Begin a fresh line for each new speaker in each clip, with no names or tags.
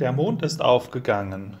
Der Mond ist aufgegangen.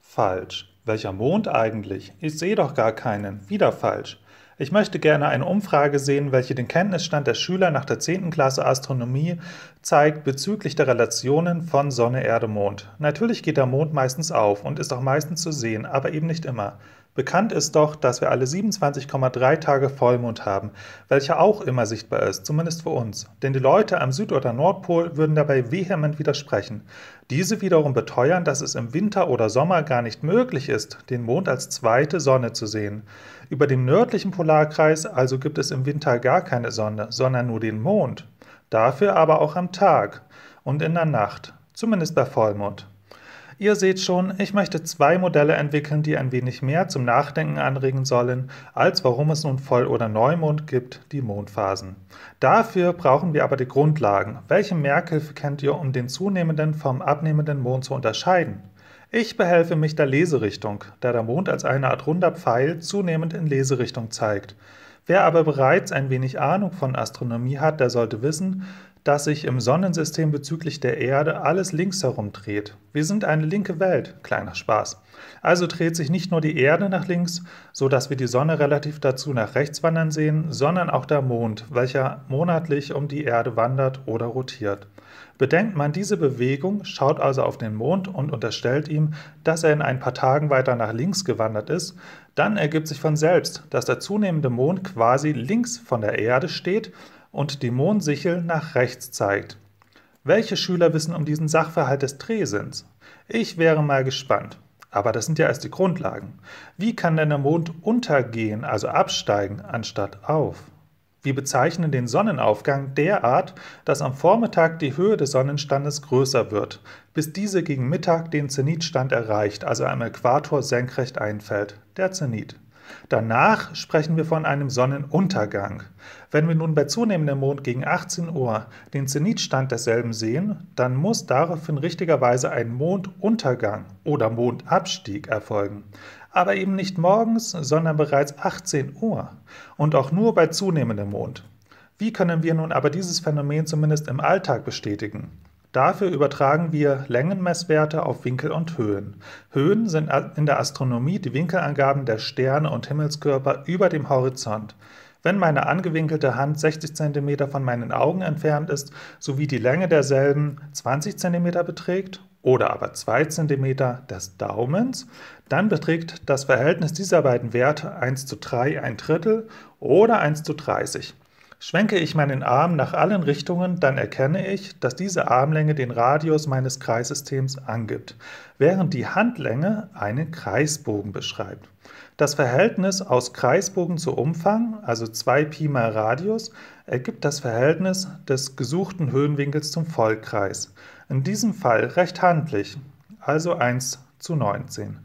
Falsch. Welcher Mond eigentlich? Ich sehe doch gar keinen. Wieder falsch. Ich möchte gerne eine Umfrage sehen, welche den Kenntnisstand der Schüler nach der 10. Klasse Astronomie zeigt bezüglich der Relationen von Sonne, Erde, Mond. Natürlich geht der Mond meistens auf und ist auch meistens zu sehen, aber eben nicht immer. Bekannt ist doch, dass wir alle 27,3 Tage Vollmond haben, welcher auch immer sichtbar ist, zumindest für uns. Denn die Leute am Süd- oder Nordpol würden dabei vehement widersprechen. Diese wiederum beteuern, dass es im Winter oder Sommer gar nicht möglich ist, den Mond als zweite Sonne zu sehen. Über dem nördlichen Polarkreis also gibt es im Winter gar keine Sonne, sondern nur den Mond. Dafür aber auch am Tag und in der Nacht, zumindest bei Vollmond. Ihr seht schon, ich möchte zwei Modelle entwickeln, die ein wenig mehr zum Nachdenken anregen sollen, als warum es nun Voll- oder Neumond gibt, die Mondphasen. Dafür brauchen wir aber die Grundlagen. Welche Merkhilfe kennt ihr, um den zunehmenden vom abnehmenden Mond zu unterscheiden? Ich behelfe mich der Leserichtung, da der Mond als eine Art runder Pfeil zunehmend in Leserichtung zeigt. Wer aber bereits ein wenig Ahnung von Astronomie hat, der sollte wissen, dass sich im Sonnensystem bezüglich der Erde alles links herum dreht. Wir sind eine linke Welt, kleiner Spaß. Also dreht sich nicht nur die Erde nach links, so dass wir die Sonne relativ dazu nach rechts wandern sehen, sondern auch der Mond, welcher monatlich um die Erde wandert oder rotiert. Bedenkt man diese Bewegung, schaut also auf den Mond und unterstellt ihm, dass er in ein paar Tagen weiter nach links gewandert ist, dann ergibt sich von selbst, dass der zunehmende Mond quasi links von der Erde steht und die Mondsichel nach rechts zeigt. Welche Schüler wissen um diesen Sachverhalt des Drehsinns? Ich wäre mal gespannt. Aber das sind ja erst die Grundlagen. Wie kann denn der Mond untergehen, also absteigen, anstatt auf? Wir bezeichnen den Sonnenaufgang derart, dass am Vormittag die Höhe des Sonnenstandes größer wird, bis diese gegen Mittag den Zenitstand erreicht, also am Äquator senkrecht einfällt, der Zenit. Danach sprechen wir von einem Sonnenuntergang. Wenn wir nun bei zunehmendem Mond gegen 18 Uhr den Zenitstand desselben sehen, dann muss daraufhin richtigerweise ein Monduntergang oder Mondabstieg erfolgen. Aber eben nicht morgens, sondern bereits 18 Uhr und auch nur bei zunehmendem Mond. Wie können wir nun aber dieses Phänomen zumindest im Alltag bestätigen? Dafür übertragen wir Längenmesswerte auf Winkel und Höhen. Höhen sind in der Astronomie die Winkelangaben der Sterne und Himmelskörper über dem Horizont. Wenn meine angewinkelte Hand 60 cm von meinen Augen entfernt ist, sowie die Länge derselben 20 cm beträgt oder aber 2 cm des Daumens, dann beträgt das Verhältnis dieser beiden Werte 1 zu 3 ein Drittel oder 1 zu 30. Schwenke ich meinen Arm nach allen Richtungen, dann erkenne ich, dass diese Armlänge den Radius meines Kreissystems angibt, während die Handlänge einen Kreisbogen beschreibt. Das Verhältnis aus Kreisbogen zu Umfang, also 2 Pi mal Radius, ergibt das Verhältnis des gesuchten Höhenwinkels zum Vollkreis. In diesem Fall recht handlich, also 1 zu 19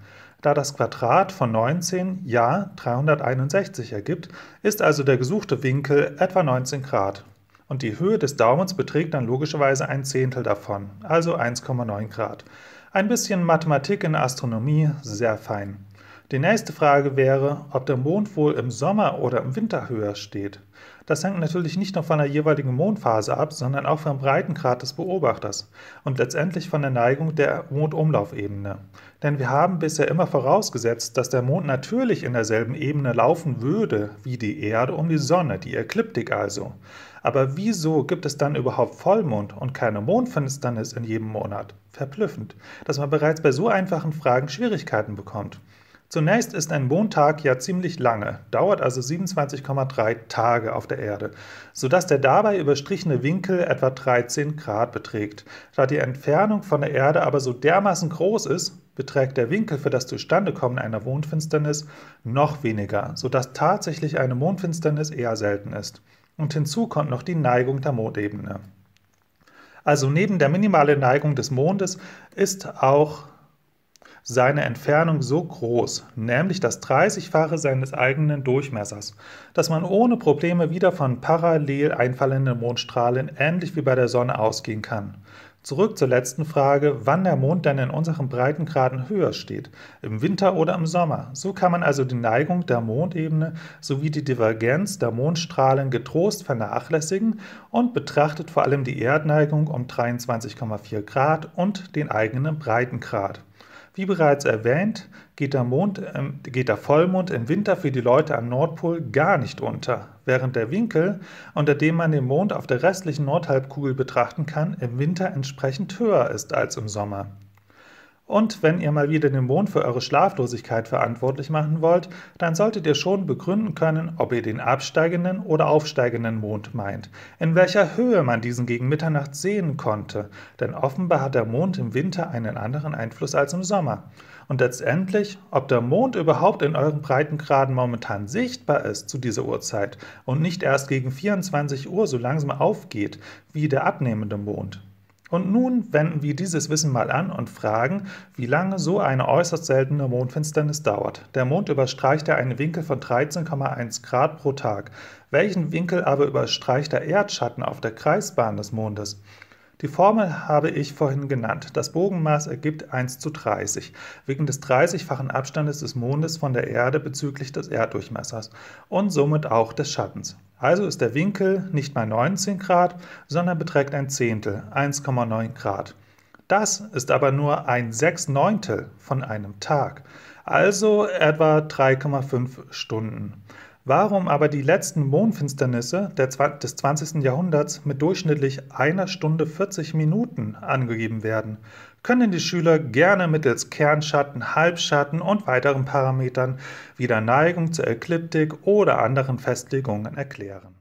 da das Quadrat von 19 ja 361 ergibt, ist also der gesuchte Winkel etwa 19 Grad. Und die Höhe des Daumens beträgt dann logischerweise ein Zehntel davon, also 1,9 Grad. Ein bisschen Mathematik in Astronomie, sehr fein. Die nächste Frage wäre, ob der Mond wohl im Sommer oder im Winter höher steht. Das hängt natürlich nicht nur von der jeweiligen Mondphase ab, sondern auch vom Breitengrad des Beobachters und letztendlich von der Neigung der Mondumlaufebene. Denn wir haben bisher immer vorausgesetzt, dass der Mond natürlich in derselben Ebene laufen würde wie die Erde um die Sonne, die Ekliptik also. Aber wieso gibt es dann überhaupt Vollmond und keine Mondfinsternis in jedem Monat? Verblüffend, dass man bereits bei so einfachen Fragen Schwierigkeiten bekommt. Zunächst ist ein Mondtag ja ziemlich lange, dauert also 27,3 Tage auf der Erde, sodass der dabei überstrichene Winkel etwa 13 Grad beträgt. Da die Entfernung von der Erde aber so dermaßen groß ist, beträgt der Winkel für das Zustandekommen einer Mondfinsternis noch weniger, sodass tatsächlich eine Mondfinsternis eher selten ist. Und hinzu kommt noch die Neigung der Mondebene. Also neben der minimalen Neigung des Mondes ist auch seine Entfernung so groß, nämlich das 30-fache seines eigenen Durchmessers, dass man ohne Probleme wieder von parallel einfallenden Mondstrahlen ähnlich wie bei der Sonne ausgehen kann. Zurück zur letzten Frage, wann der Mond denn in unseren Breitengraden höher steht, im Winter oder im Sommer. So kann man also die Neigung der Mondebene sowie die Divergenz der Mondstrahlen getrost vernachlässigen und betrachtet vor allem die Erdneigung um 23,4 Grad und den eigenen Breitengrad. Wie bereits erwähnt, geht der, Mond, äh, geht der Vollmond im Winter für die Leute am Nordpol gar nicht unter, während der Winkel, unter dem man den Mond auf der restlichen Nordhalbkugel betrachten kann, im Winter entsprechend höher ist als im Sommer. Und wenn ihr mal wieder den Mond für eure Schlaflosigkeit verantwortlich machen wollt, dann solltet ihr schon begründen können, ob ihr den absteigenden oder aufsteigenden Mond meint, in welcher Höhe man diesen gegen Mitternacht sehen konnte, denn offenbar hat der Mond im Winter einen anderen Einfluss als im Sommer. Und letztendlich, ob der Mond überhaupt in euren Breitengraden momentan sichtbar ist zu dieser Uhrzeit und nicht erst gegen 24 Uhr so langsam aufgeht wie der abnehmende Mond. Und nun wenden wir dieses Wissen mal an und fragen, wie lange so eine äußerst seltene Mondfinsternis dauert. Der Mond überstreicht ja einen Winkel von 13,1 Grad pro Tag. Welchen Winkel aber überstreicht der Erdschatten auf der Kreisbahn des Mondes? Die Formel habe ich vorhin genannt. Das Bogenmaß ergibt 1 zu 30, wegen des 30-fachen Abstandes des Mondes von der Erde bezüglich des Erddurchmessers und somit auch des Schattens. Also ist der Winkel nicht mal 19 Grad, sondern beträgt ein Zehntel, 1,9 Grad. Das ist aber nur ein Sechsneuntel von einem Tag, also etwa 3,5 Stunden. Warum aber die letzten Mondfinsternisse des 20. Jahrhunderts mit durchschnittlich einer Stunde 40 Minuten angegeben werden, können die Schüler gerne mittels Kernschatten, Halbschatten und weiteren Parametern wie der Neigung zur Ekliptik oder anderen Festlegungen erklären.